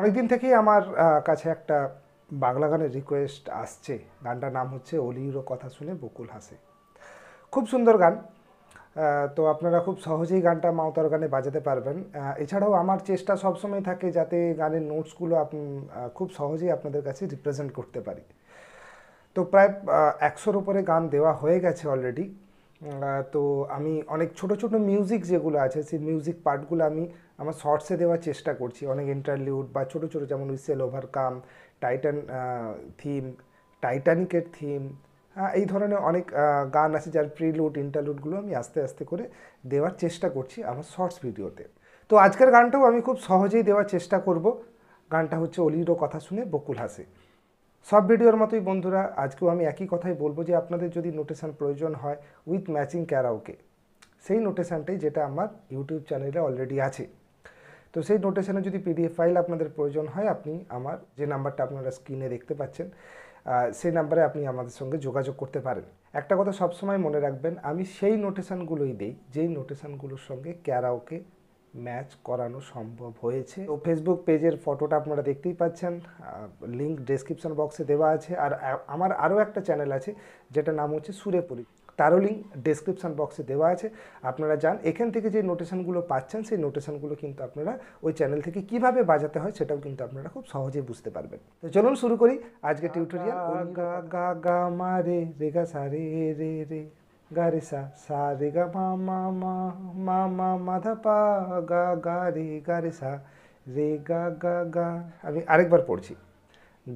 অনেকদিন থেকেই আমার কাছে একটা বাংলা গানের রিকোয়েস্ট আসছে গানটার নাম হচ্ছে অলিউরো কথা শুনে বকুল হাসে খুব সুন্দর গান তো আপনারা খুব সহজেই গানটা মাওতার গানে বাজাতে পারবেন এছাড়াও আমার চেষ্টা সবসময় থাকে যাতে গানের নোটসগুলো খুব সহজেই আপনাদের কাছে রিপ্রেজেন্ট করতে পারি তো প্রায় একশোর উপরে গান দেওয়া হয়ে গেছে অলরেডি তো আমি অনেক ছোট ছোট মিউজিক যেগুলো আছে সেই মিউজিক পার্টগুলো আমি আমার শর্টসে দেওয়ার চেষ্টা করছি অনেক ইন্টারলিউড বা ছোট ছোট যেমন উইসেল ওভারকাম টাইটান থিম টাইটানিকের থিম হ্যাঁ এই ধরনের অনেক গান আছে যার প্রিলুড ইন্টারলুডগুলো আমি আস্তে আস্তে করে দেওয়ার চেষ্টা করছি আমার শর্টস ভিডিওতে তো আজকের গানটাও আমি খুব সহজেই দেওয়ার চেষ্টা করব গানটা হচ্ছে অলিরও কথা শুনে বকুল হাসে সব ভিডিওর মতোই বন্ধুরা আজকেও আমি একই কথাই বলবো যে আপনাদের যদি নোটেশান প্রয়োজন হয় উইথ ম্যাচিং ক্যারাওকে সেই নোটেশানটাই যেটা আমার ইউটিউব চ্যানেলে অলরেডি আছে তো সেই নোটেশানে যদি পিডিএফ ফাইল আপনাদের প্রয়োজন হয় আপনি আমার যে নাম্বারটা আপনারা স্ক্রিনে দেখতে পাচ্ছেন সেই নাম্বারে আপনি আমাদের সঙ্গে যোগাযোগ করতে পারেন একটা কথা সবসময় মনে রাখবেন আমি সেই নোটেশানগুলোই দিই যেই নোটেশানগুলোর সঙ্গে ক্যারাওকে ম্যাচ করানো সম্ভব হয়েছে তো ফেসবুক পেজের ফটোটা আপনারা দেখতেই পাচ্ছেন লিঙ্ক ডেসক্রিপশন বক্সে দেওয়া আছে আর আমার আরও একটা চ্যানেল আছে যেটা নাম হচ্ছে সুরেপুরি তারও লিঙ্ক ডেসক্রিপশান বক্সে দেওয়া আছে আপনারা যান এখান থেকে যে নোটেশানগুলো পাচ্ছেন সেই নোটেশানগুলো কিন্তু আপনারা ওই চ্যানেল থেকে কিভাবে বাজাতে হয় সেটাও কিন্তু আপনারা খুব সহজেই বুঝতে পারবেন তো চলুন শুরু করি আজকে টিউটোরিয়াল গা গা গা মা রে রে গা সা রে রে রে সা గారి సా సారిగ మా మా మా మా మధపా গা గారి గారి సా রে গা গা গা আমি আরেকবার পড়ছি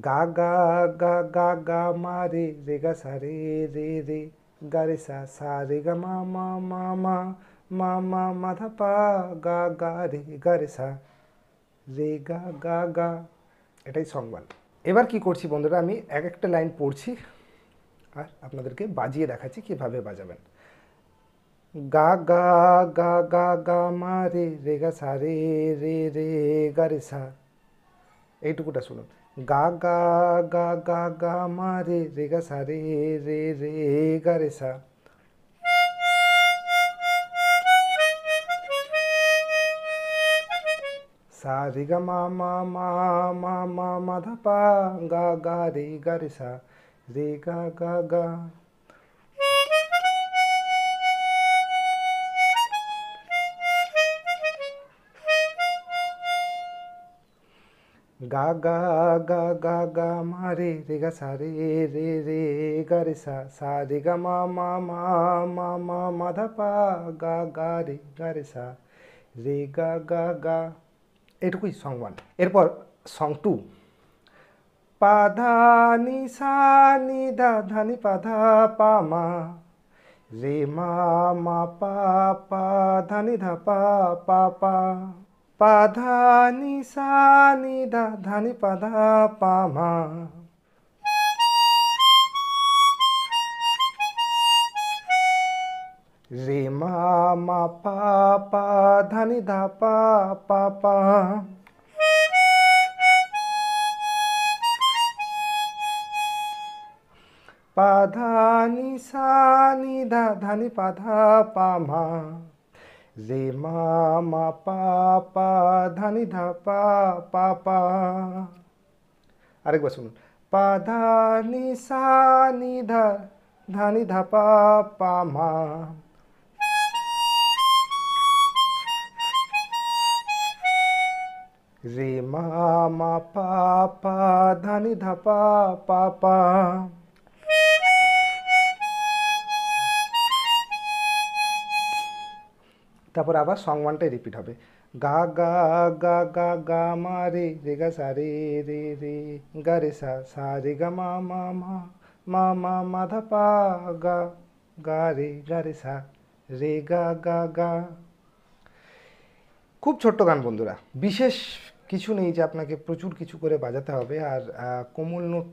গা গা গা গা গা মা রে রে গা সা রে রে রে গা সা সা রে গা মা মা মা মা মা মা মাধা পা গা গা রে গা সা রে গা গা গা এটাই সংবাদ এবার কি করছি বন্ধুরা আমি এক একটা লাইন পড়ছি और अपन के बजिए देखा कि भाव बजाबें गा गा गा रे रे गा सा रे गा गा गा गा मा रे रे गा रे सा सा रे गा मा मा मा मा मा धा पा गा गा रे गा रे सा रे गा गा गा गा गा गा गा गा मा रे रे गा सा रे रे रे गा रे सा सा रे गा मा मा मा मा मा मा धा पा गा গা রে গা রে সা রে গা গা গা এটুকুই সং ওয়ান এরপর সং টু পাধা নিশা নিধা ধানি পাধা পামা রে মা মা পা পা ধানি ধা পা পা পা পাধা নিশা নিধা ধানি পাধা পামা रे मा मा पा पा धनि धा पा पा पा পাধানি সানি নিধা ধানি পাধা পামা রে মা মা পাপা ধানি ধা পা পাপা আরেকবার শুনুন পাধানি সানি ধা ধানি ধা পা পামা রে মা মা পা পা ধানি ধা পা পা পা তারপর আবার সং ওয়ানটাই রিপিট হবে গা গা গা গা গা মা রে রে গা সা রে রে রে গা রে সা সা রে গা মা মা মা মা মা মা ধা পা গা গা রে গা রে সা রে গা গা গা খুব ছোট্ট গান বন্ধুরা বিশেষ কিছু নেই যে আপনাকে প্রচুর কিছু করে বাজাতে হবে আর কোমল নোট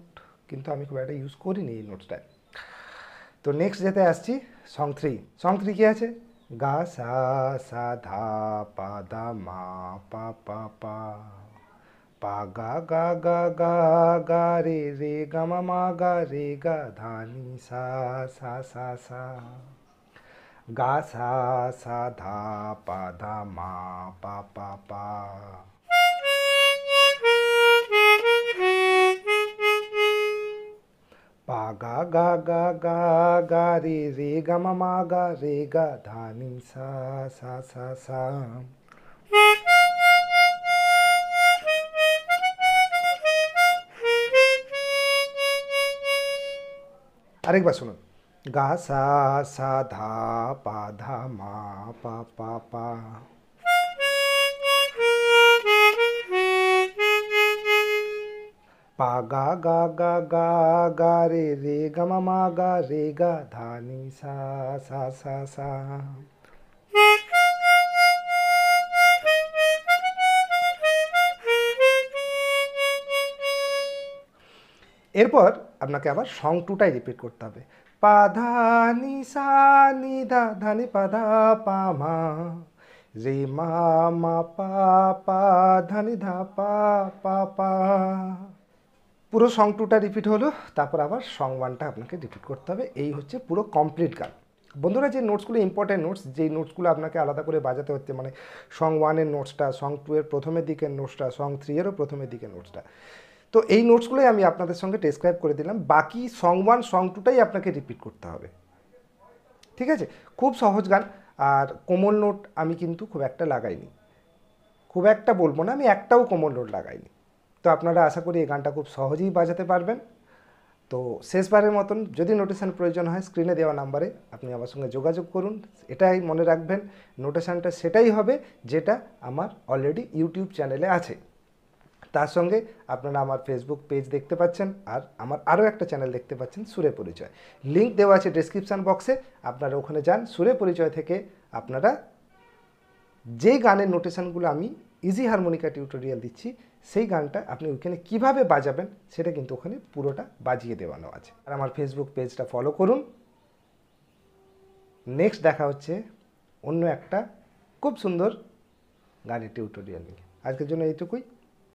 কিন্তু আমি খুব একটা ইউজ করিনি এই নোটসটায় তো নেক্সট যেতে আসছি সং থ্রি সং থ্রি কী আছে गा सा सा धा पा दा मा पा पा पा पा गा गा गा गा गा रे रे ग म मा गा रे गा धा नी सा सा सा सा गा सा सा धा पा धा मा पा पा पा పాగా గా గా గా గా రి రి గ మమా గా రి గ ధాని సా సా సా సా আরেক বার শুনুন গা সা সা ধা পা ধা মা পা পা পা পা গা গা গা গা গা রে রে গা মা মা গা রে গা ধা নি সা সা সা সা এরপর আপনাকে আবার সং টুটাই রিপিট করতে হবে পা ধা নি সা নি ধা ধা নি পা ধা পা মা রে মা মা পা পা ধা নি ধা পা পা পা পুরো সং টুটা রিপিট হলো তারপর আবার সং ওয়ানটা আপনাকে রিপিট করতে হবে এই হচ্ছে পুরো কমপ্লিট গান বন্ধুরা যে নোটসগুলো ইম্পর্টেন্ট নোটস যেই নোটসগুলো আপনাকে আলাদা করে বাজাতে হচ্ছে মানে সং ওয়ানের নোটসটা সং টু এর প্রথমের দিকের নোটসটা সং থ্রি এরও প্রথমের দিকের নোটসটা তো এই নোটসগুলোই আমি আপনাদের সঙ্গে ডেসক্রাইব করে দিলাম বাকি সং ওয়ান সং টুটাই আপনাকে রিপিট করতে হবে ঠিক আছে খুব সহজ গান আর কোমল নোট আমি কিন্তু খুব একটা লাগাইনি খুব একটা বলবো না আমি একটাও কোমল নোট লাগাইনি তো আপনারা আশা করি এই গানটা খুব সহজেই বাজাতে পারবেন তো শেষবারের মতন যদি নোটেশান প্রয়োজন হয় স্ক্রিনে দেওয়া নাম্বারে আপনি আমার সঙ্গে যোগাযোগ করুন এটাই মনে রাখবেন নোটেশানটা সেটাই হবে যেটা আমার অলরেডি ইউটিউব চ্যানেলে আছে তার সঙ্গে আপনারা আমার ফেসবুক পেজ দেখতে পাচ্ছেন আর আমার আরও একটা চ্যানেল দেখতে পাচ্ছেন সুরে পরিচয় লিঙ্ক দেওয়া আছে ডিসক্রিপশান বক্সে আপনারা ওখানে যান সুরে পরিচয় থেকে আপনারা যে গানের নোটেশানগুলো আমি ইজি হারমোনিকা টিউটোরিয়াল দিচ্ছি সেই গানটা আপনি ওইখানে কিভাবে বাজাবেন সেটা কিন্তু ওখানে পুরোটা বাজিয়ে দেওয়ানো আছে আর আমার ফেসবুক পেজটা ফলো করুন নেক্সট দেখা হচ্ছে অন্য একটা খুব সুন্দর গানের টিউটোরিয়াল নিয়ে আজকের জন্য এইটুকুই